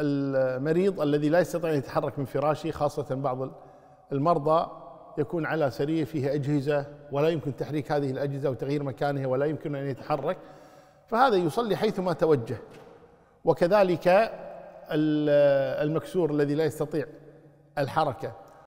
المريض الذي لا يستطيع ان يتحرك من فراشه خاصه بعض المرضى يكون على سرير فيها اجهزه ولا يمكن تحريك هذه الاجهزه وتغيير مكانها ولا يمكن ان يتحرك فهذا يصلي حيثما توجه وكذلك المكسور الذي لا يستطيع الحركه